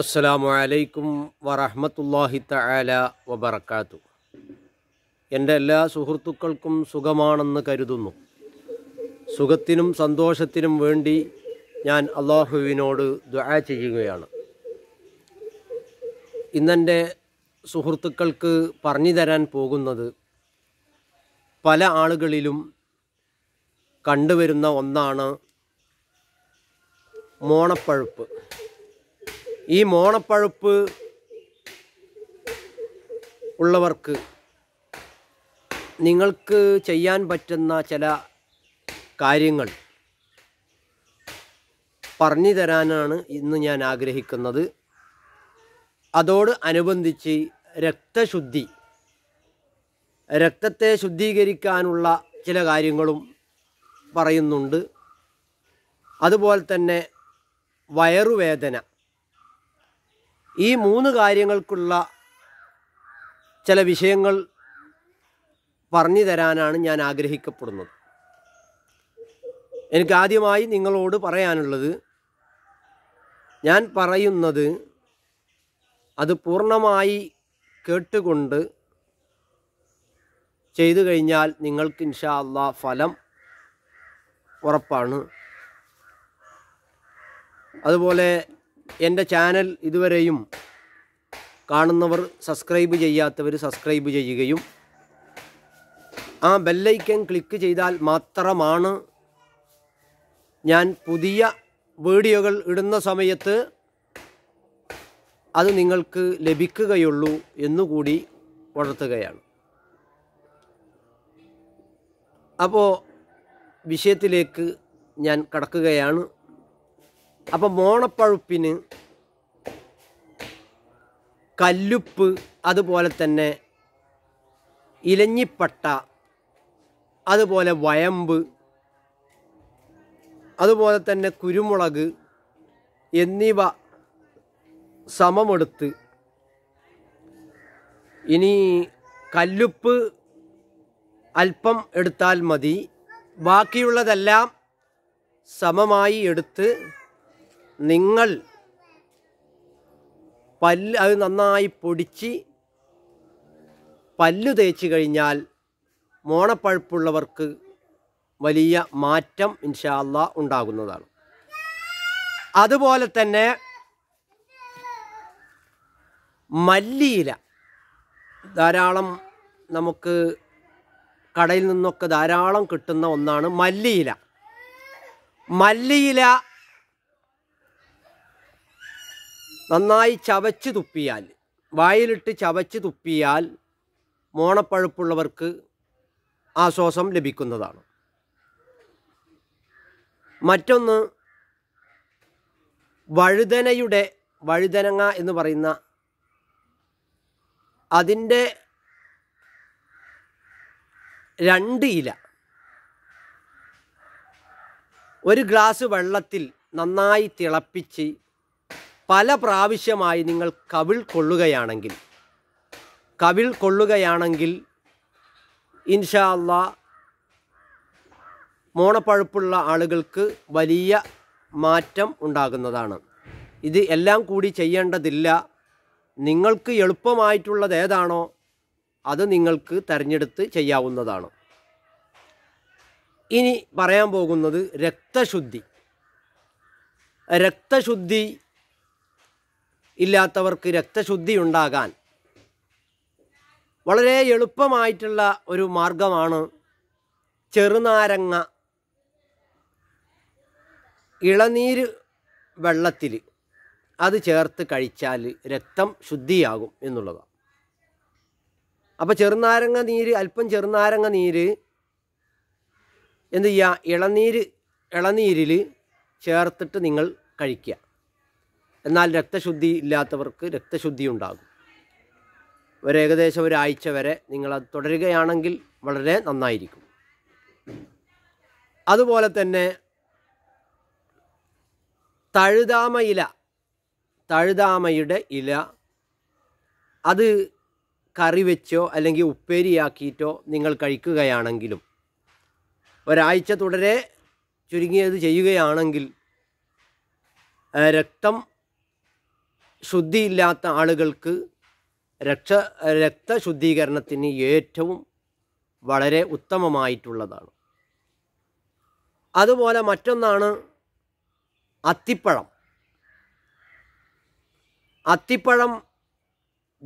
അസ്സലാമു അലൈക്കും വറഹമത്തല്ലാഹി തആല വബറക്കാത്തു എൻ്റെ എല്ലാ സുഹൃത്തുക്കൾക്കും സുഖമാണെന്ന് കരുതുന്നു സുഖത്തിനും സന്തോഷത്തിനും വേണ്ടി ഞാൻ അള്ളാഹുവിനോട് ദുആ ചെയ്യുകയാണ് ഇന്നെൻ്റെ സുഹൃത്തുക്കൾക്ക് പറഞ്ഞു തരാൻ പോകുന്നത് പല ആളുകളിലും കണ്ടുവരുന്ന ഒന്നാണ് മോണപ്പഴുപ്പ് ഈ മോണപ്പഴുപ്പ് ഉള്ളവർക്ക് നിങ്ങൾക്ക് ചെയ്യാൻ പറ്റുന്ന ചില കാര്യങ്ങൾ പറഞ്ഞു തരാനാണ് ഇന്ന് ഞാൻ ആഗ്രഹിക്കുന്നത് അതോട് അനുബന്ധിച്ച് രക്തശുദ്ധി രക്തത്തെ ശുദ്ധീകരിക്കാനുള്ള ചില കാര്യങ്ങളും പറയുന്നുണ്ട് അതുപോലെ തന്നെ വയറുവേദന ഈ മൂന്ന് കാര്യങ്ങൾക്കുള്ള ചില വിഷയങ്ങൾ പറഞ്ഞു തരാനാണ് ഞാൻ ആഗ്രഹിക്കപ്പെടുന്നത് എനിക്ക് ആദ്യമായി നിങ്ങളോട് പറയാനുള്ളത് ഞാൻ പറയുന്നത് അത് പൂർണ്ണമായി കേട്ടുകൊണ്ട് ചെയ്തു കഴിഞ്ഞാൽ നിങ്ങൾക്ക് ഇൻഷാ അള്ളാ ഫലം ഉറപ്പാണ് അതുപോലെ എൻ്റെ ചാനൽ ഇതുവരെയും കാണുന്നവർ സബ്സ്ക്രൈബ് ചെയ്യാത്തവർ സബ്സ്ക്രൈബ് ചെയ്യുകയും ആ ബെല്ലൈക്കൻ ക്ലിക്ക് ചെയ്താൽ മാത്രമാണ് ഞാൻ പുതിയ വീഡിയോകൾ ഇടുന്ന സമയത്ത് അത് നിങ്ങൾക്ക് ലഭിക്കുകയുള്ളൂ എന്നുകൂടി വളർത്തുകയാണ് അപ്പോൾ വിഷയത്തിലേക്ക് ഞാൻ കടക്കുകയാണ് അപ്പോൾ മോണപ്പഴുപ്പിന് കല്ലുപ്പ് അതുപോലെ തന്നെ ഇലഞ്ഞിപ്പട്ട അതുപോലെ വയമ്പ് അതുപോലെ തന്നെ കുരുമുളക് എന്നിവ സമമെടുത്ത് ഇനി കല്ലുപ്പ് അല്പം എടുത്താൽ മതി ബാക്കിയുള്ളതെല്ലാം സമമായി എടുത്ത് നിങ്ങൾ പല്ല് അത് നന്നായി പൊടിച്ച് പല്ലു തേച്ച് കഴിഞ്ഞാൽ മോണപ്പഴുപ്പുള്ളവർക്ക് വലിയ മാറ്റം ഇൻഷാല്ല ഉണ്ടാകുന്നതാണ് അതുപോലെ തന്നെ മല്ലിയില ധാരാളം നമുക്ക് കടയിൽ നിന്നൊക്കെ ധാരാളം കിട്ടുന്ന ഒന്നാണ് മല്ലിയില മല്ലിയില നന്നായി ചവച്ച് തുപ്പിയാൽ വായിലിട്ട് ചവച്ച് തുപ്പിയാൽ മോണപ്പഴുപ്പുള്ളവർക്ക് ആശ്വാസം ലഭിക്കുന്നതാണ് മറ്റൊന്ന് വഴുതനയുടെ വഴുതനങ്ങ എന്ന് പറയുന്ന അതിൻ്റെ രണ്ട് ഇല ഒരു ഗ്ലാസ് വെള്ളത്തിൽ നന്നായി തിളപ്പിച്ച് പല പ്രാവശ്യമായി നിങ്ങൾ കവിൾ കൊള്ളുകയാണെങ്കിൽ കവിൾ കൊള്ളുകയാണെങ്കിൽ ഇൻഷാ മോണപ്പഴുപ്പുള്ള ആളുകൾക്ക് വലിയ മാറ്റം ഉണ്ടാകുന്നതാണ് ഇത് എല്ലാം കൂടി ചെയ്യേണ്ടതില്ല നിങ്ങൾക്ക് എളുപ്പമായിട്ടുള്ളത് ഏതാണോ അത് നിങ്ങൾക്ക് തിരഞ്ഞെടുത്ത് ചെയ്യാവുന്നതാണ് ഇനി പറയാൻ പോകുന്നത് രക്തശുദ്ധി രക്തശുദ്ധി ഇല്ലാത്തവർക്ക് രക്തശുദ്ധി ഉണ്ടാകാൻ വളരെ എളുപ്പമായിട്ടുള്ള ഒരു മാർഗമാണ് ചെറുനാരങ്ങ ഇളനീര് വെള്ളത്തിൽ അത് ചേർത്ത് കഴിച്ചാൽ രക്തം ശുദ്ധിയാകും എന്നുള്ളതാണ് അപ്പോൾ ചെറുനാരങ്ങ നീര് അല്പം ചെറുനാരങ്ങ നീര് എന്ത് ചെയ്യുക ഇളനീര് ഇളനീരിൽ ചേർത്തിട്ട് നിങ്ങൾ കഴിക്കുക എന്നാൽ രക്തശുദ്ധി ഇല്ലാത്തവർക്ക് രക്തശുദ്ധി ഉണ്ടാകും ഒരു ഏകദേശം ഒരാഴ്ച വരെ നിങ്ങളത് തുടരുകയാണെങ്കിൽ വളരെ നന്നായിരിക്കും അതുപോലെ തന്നെ തഴുതാമ ഇല തഴുതാമയുടെ ഇല അത് കറി വെച്ചോ അല്ലെങ്കിൽ ഉപ്പേരിയാക്കിയിട്ടോ നിങ്ങൾ കഴിക്കുകയാണെങ്കിലും ഒരാഴ്ച തുടരെ ചുരുങ്ങിയത് ചെയ്യുകയാണെങ്കിൽ രക്തം ശുദ്ധിയില്ലാത്ത ആളുകൾക്ക് രക്ഷ രക്തശുദ്ധീകരണത്തിന് ഏറ്റവും വളരെ ഉത്തമമായിട്ടുള്ളതാണ് അതുപോലെ മറ്റൊന്നാണ് അത്തിപ്പഴം അത്തിപ്പഴം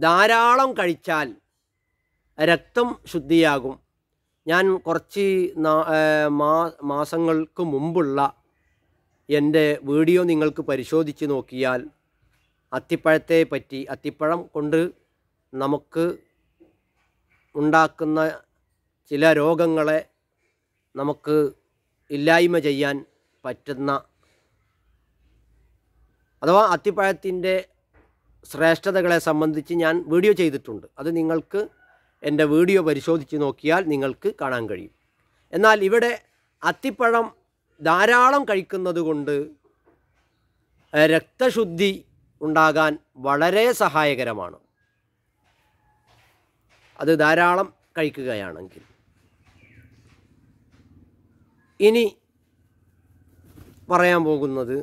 ധാരാളം കഴിച്ചാൽ രക്തം ശുദ്ധിയാകും ഞാൻ കുറച്ച് മാസങ്ങൾക്ക് മുമ്പുള്ള എൻ്റെ വീഡിയോ നിങ്ങൾക്ക് പരിശോധിച്ച് നോക്കിയാൽ അത്തിപ്പഴത്തെ പറ്റി അത്തിപ്പഴം കൊണ്ട് നമുക്ക് ഉണ്ടാക്കുന്ന ചില രോഗങ്ങളെ നമുക്ക് ഇല്ലായ്മ ചെയ്യാൻ പറ്റുന്ന അഥവാ അത്തിപ്പഴത്തിൻ്റെ ശ്രേഷ്ഠതകളെ സംബന്ധിച്ച് ഞാൻ വീഡിയോ ചെയ്തിട്ടുണ്ട് അത് നിങ്ങൾക്ക് എൻ്റെ വീഡിയോ പരിശോധിച്ച് നോക്കിയാൽ നിങ്ങൾക്ക് കാണാൻ കഴിയും എന്നാൽ ഇവിടെ അത്തിപ്പഴം ധാരാളം കഴിക്കുന്നത് കൊണ്ട് രക്തശുദ്ധി ഉണ്ടാകാൻ വളരെ സഹായകരമാണ് അത് ധാരാളം കഴിക്കുകയാണെങ്കിൽ ഇനി പറയാൻ പോകുന്നത്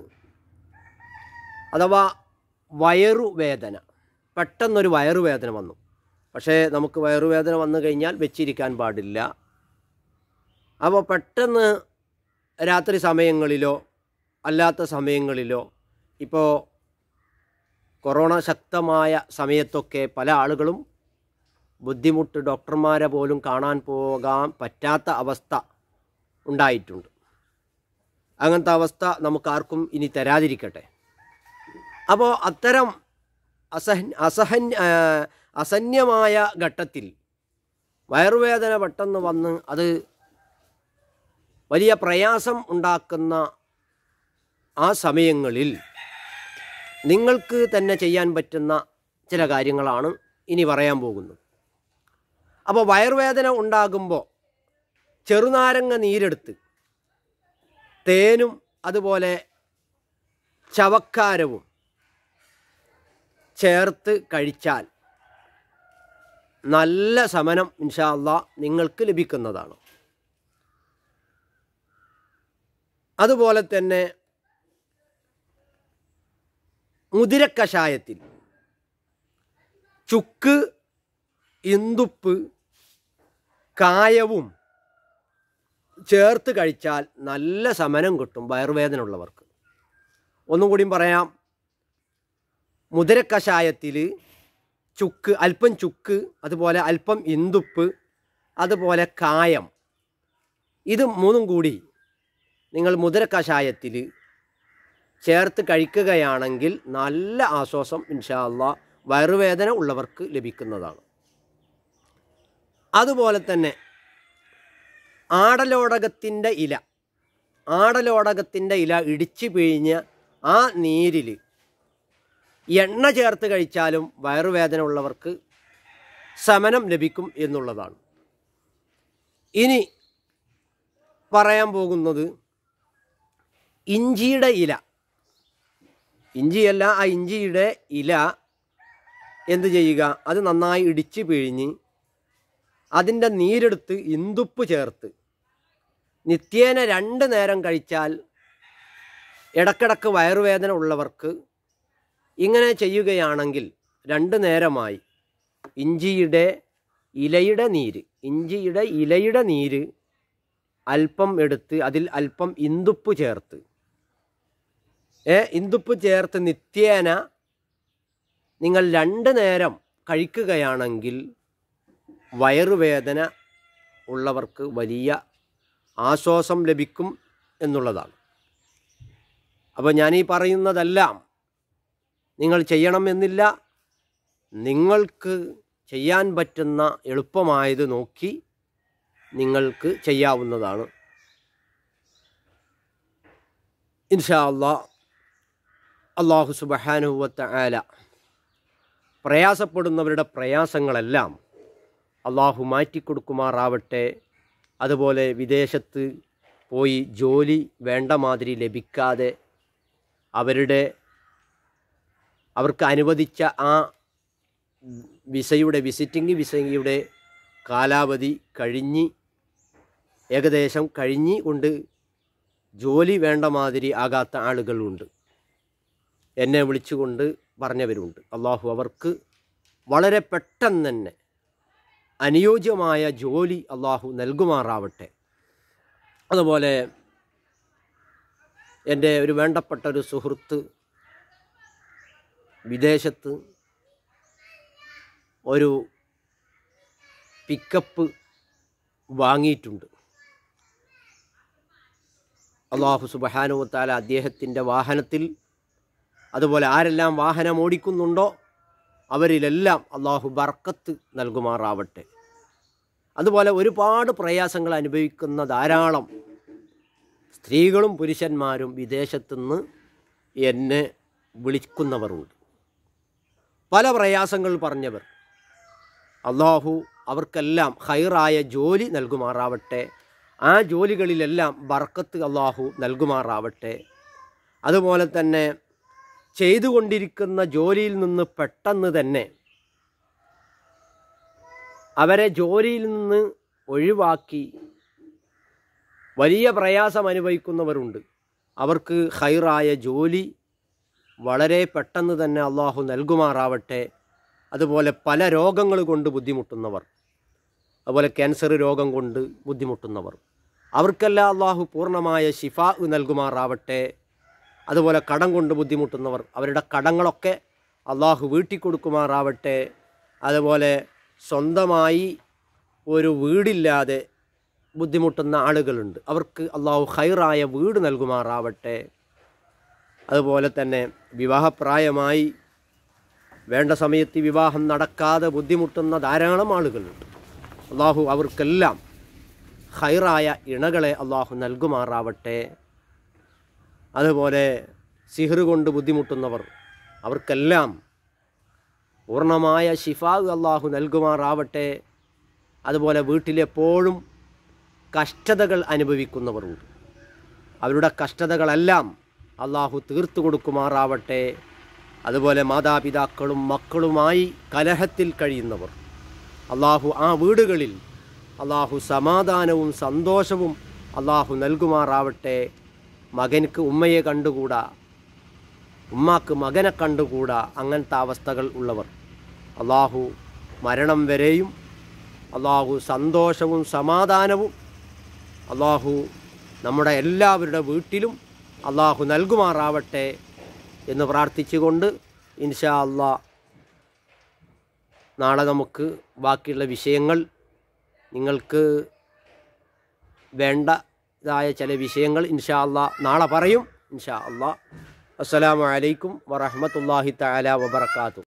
അഥവാ വയറുവേദന പെട്ടെന്നൊരു വയറുവേദന വന്നു പക്ഷേ നമുക്ക് വയറുവേദന വന്നു കഴിഞ്ഞാൽ വെച്ചിരിക്കാൻ പാടില്ല അപ്പോൾ പെട്ടെന്ന് രാത്രി സമയങ്ങളിലോ അല്ലാത്ത സമയങ്ങളിലോ ഇപ്പോൾ കൊറോണ ശക്തമായ സമയത്തൊക്കെ പല ആളുകളും ബുദ്ധിമുട്ട് ഡോക്ടർമാരെ പോലും കാണാൻ പോകാൻ പറ്റാത്ത അവസ്ഥ ഉണ്ടായിട്ടുണ്ട് അങ്ങനത്തെ അവസ്ഥ നമുക്കാർക്കും ഇനി തരാതിരിക്കട്ടെ അപ്പോൾ അത്തരം അസഹ അസഹ അസന്യമായ ഘട്ടത്തിൽ വയറുവേദന പെട്ടെന്ന് വന്ന് അത് വലിയ പ്രയാസം ഉണ്ടാക്കുന്ന ആ സമയങ്ങളിൽ നിങ്ങൾക്ക് തന്നെ ചെയ്യാൻ പറ്റുന്ന ചില കാര്യങ്ങളാണ് ഇനി പറയാൻ പോകുന്നത് അപ്പോൾ വയറുവേദന ഉണ്ടാകുമ്പോൾ ചെറുനാരങ്ങ നീരെടുത്ത് തേനും അതുപോലെ ചവക്കാരവും ചേർത്ത് കഴിച്ചാൽ നല്ല ശമനം ഇൻഷാല്ല നിങ്ങൾക്ക് ലഭിക്കുന്നതാണ് അതുപോലെ തന്നെ മുതിരക്കഷായത്തിൽ ചുക്ക് ഇന്ദുപ്പ് കായവും ചേർത്ത് കഴിച്ചാൽ നല്ല ശമനം കിട്ടും വയറുവേദന ഉള്ളവർക്ക് ഒന്നും കൂടിയും പറയാം മുതിരക്കഷായത്തിൽ ചുക്ക് അല്പം ചുക്ക് അതുപോലെ അല്പം ഇന്ദുപ്പ് അതുപോലെ കായം ഇത് മൂന്നും കൂടി നിങ്ങൾ മുതിരക്കഷായത്തിൽ ചേർത്ത് കഴിക്കുകയാണെങ്കിൽ നല്ല ആശ്വാസം ഇൻഷാല്ല വയറുവേദന ഉള്ളവർക്ക് ലഭിക്കുന്നതാണ് അതുപോലെ തന്നെ ആടലോടകത്തിൻ്റെ ഇല ആടലോടകത്തിൻ്റെ ഇല ഇടിച്ചു പിഴിഞ്ഞ് ആ നീരിൽ എണ്ണ ചേർത്ത് കഴിച്ചാലും വയറുവേദന ഉള്ളവർക്ക് ശമനം ലഭിക്കും എന്നുള്ളതാണ് ഇനി പറയാൻ പോകുന്നത് ഇഞ്ചിയുടെ ഇല ഇഞ്ചിയല്ല ആ ഇഞ്ചിയുടെ ഇല എന്ത് ചെയ്യുക അത് നന്നായി ഇടിച്ച് പിഴിഞ്ഞ് അതിൻ്റെ നീരെടുത്ത് ഇന്ദുപ്പ് ചേർത്ത് നിത്യേന രണ്ട് നേരം കഴിച്ചാൽ ഇടക്കിടക്ക് വയറുവേദന ഉള്ളവർക്ക് ഇങ്ങനെ ചെയ്യുകയാണെങ്കിൽ രണ്ട് നേരമായി ഇഞ്ചിയുടെ ഇലയുടെ നീര് ഇഞ്ചിയുടെ ഇലയുടെ നീര് അല്പം എടുത്ത് അതിൽ അല്പം ഇന്ദുപ്പ് ചേർത്ത് ഏ ഇന്ദുപ്പ് ചേർത്ത് നിത്യേന നിങ്ങൾ രണ്ട് നേരം കഴിക്കുകയാണെങ്കിൽ വയറുവേദന ഉള്ളവർക്ക് വലിയ ആശ്വാസം ലഭിക്കും എന്നുള്ളതാണ് അപ്പോൾ ഞാനീ പറയുന്നതെല്ലാം നിങ്ങൾ ചെയ്യണമെന്നില്ല നിങ്ങൾക്ക് ചെയ്യാൻ പറ്റുന്ന എളുപ്പമായത് നോക്കി നിങ്ങൾക്ക് ചെയ്യാവുന്നതാണ് ഇൻഷാ അള്ളാഹ് അള്ളാഹു സുബഹാനുവത്ത ആല പ്രയാസപ്പെടുന്നവരുടെ പ്രയാസങ്ങളെല്ലാം അള്ളാഹു മാറ്റിക്കൊടുക്കുമാറാവട്ടെ അതുപോലെ വിദേശത്ത് പോയി ജോലി വേണ്ട മാതിരി ലഭിക്കാതെ അവരുടെ അവർക്ക് അനുവദിച്ച ആ വിസയുടെ വിസിറ്റിംഗ് വിസയുടെ കാലാവധി കഴിഞ്ഞ് ഏകദേശം കഴിഞ്ഞ് കൊണ്ട് ജോലി വേണ്ട മാതിരി ആകാത്ത ആളുകളുണ്ട് എന്നെ വിളിച്ചുകൊണ്ട് പറഞ്ഞവരുണ്ട് അള്ളാഹു അവർക്ക് വളരെ പെട്ടെന്ന് തന്നെ അനുയോജ്യമായ ജോലി അള്ളാഹു നൽകുമാറാവട്ടെ അതുപോലെ എൻ്റെ ഒരു വേണ്ടപ്പെട്ട ഒരു സുഹൃത്ത് വിദേശത്ത് ഒരു പിക്കപ്പ് വാങ്ങിയിട്ടുണ്ട് അള്ളാഹു സുബഹാനുവത്താല അദ്ദേഹത്തിൻ്റെ വാഹനത്തിൽ അതുപോലെ ആരെല്ലാം വാഹനം ഓടിക്കുന്നുണ്ടോ അവരിലെല്ലാം അള്ളാഹു ബർക്കത്ത് നൽകുമാറാവട്ടെ അതുപോലെ ഒരുപാട് പ്രയാസങ്ങൾ അനുഭവിക്കുന്ന ധാരാളം സ്ത്രീകളും പുരുഷന്മാരും വിദേശത്തുനിന്ന് എന്നെ വിളിക്കുന്നവരുണ്ട് പല പ്രയാസങ്ങൾ പറഞ്ഞവർ അള്ളാഹു അവർക്കെല്ലാം ഹൈറായ ജോലി നൽകുമാറാവട്ടെ ആ ജോലികളിലെല്ലാം ബർക്കത്ത് അള്ളാഹു നൽകുമാറാവട്ടെ അതുപോലെ തന്നെ ചെയ്തുകൊണ്ടിരിക്കുന്ന ജോലിയിൽ നിന്ന് പെട്ടെന്ന് തന്നെ അവരെ ജോലിയിൽ നിന്ന് ഒഴിവാക്കി വലിയ പ്രയാസം അനുഭവിക്കുന്നവരുണ്ട് അവർക്ക് ഹൈറായ ജോലി വളരെ പെട്ടെന്ന് തന്നെ അള്ളാഹു നൽകുമാറാവട്ടെ അതുപോലെ പല രോഗങ്ങൾ കൊണ്ട് ബുദ്ധിമുട്ടുന്നവർ അതുപോലെ ക്യാൻസർ രോഗം കൊണ്ട് ബുദ്ധിമുട്ടുന്നവർ അവർക്കെല്ലാം അള്ളാഹു പൂർണ്ണമായ ശിഫാ നൽകുമാറാവട്ടെ അതുപോലെ കടം കൊണ്ട് ബുദ്ധിമുട്ടുന്നവർ അവരുടെ കടങ്ങളൊക്കെ അള്ളാഹു വീട്ടിക്കൊടുക്കുമാറാവട്ടെ അതുപോലെ സ്വന്തമായി ഒരു വീടില്ലാതെ ബുദ്ധിമുട്ടുന്ന ആളുകളുണ്ട് അവർക്ക് അള്ളാഹു ഹൈറായ വീട് നൽകുമാറാവട്ടെ അതുപോലെ തന്നെ വിവാഹപ്രായമായി വേണ്ട സമയത്ത് വിവാഹം നടക്കാതെ ബുദ്ധിമുട്ടുന്ന ധാരാളം ആളുകളുണ്ട് അള്ളാഹു അവർക്കെല്ലാം ഹൈറായ ഇണകളെ അള്ളാഹു നൽകുമാറാവട്ടെ അതുപോലെ സിഹറ് കൊണ്ട് ബുദ്ധിമുട്ടുന്നവർ അവർക്കെല്ലാം പൂർണ്ണമായ ഷിഫാ അള്ളാഹു നൽകുമാറാവട്ടെ അതുപോലെ വീട്ടിലെപ്പോഴും കഷ്ടതകൾ അനുഭവിക്കുന്നവരുണ്ട് അവരുടെ കഷ്ടതകളെല്ലാം അള്ളാഹു തീർത്തു കൊടുക്കുമാറാവട്ടെ അതുപോലെ മാതാപിതാക്കളും മക്കളുമായി കലഹത്തിൽ കഴിയുന്നവർ അള്ളാഹു ആ വീടുകളിൽ അള്ളാഹു സമാധാനവും സന്തോഷവും അള്ളാഹു നൽകുമാറാവട്ടെ മകനിക്ക് ഉമ്മയെ കണ്ടുകൂടാ ഉമ്മാക്ക് മകനെ കണ്ടുകൂടാ അങ്ങനത്തെ അവസ്ഥകൾ ഉള്ളവർ അള്ളാഹു മരണം വരെയും അള്ളാഹു സന്തോഷവും സമാധാനവും അള്ളാഹു നമ്മുടെ എല്ലാവരുടെ വീട്ടിലും അള്ളാഹു നൽകുമാറാവട്ടെ എന്ന് പ്രാർത്ഥിച്ചുകൊണ്ട് ഇൻഷാ അള്ളാ നാളെ നമുക്ക് ബാക്കിയുള്ള വിഷയങ്ങൾ നിങ്ങൾക്ക് വേണ്ട ഇതായ ചില വിഷയങ്ങൾ ഇൻഷാ അള്ളാ നാളെ പറയും ഇൻഷാ അള്ളാ വലൈക്കും വറഹമത്തല്ലാഹി തല വബർക്കാത്തു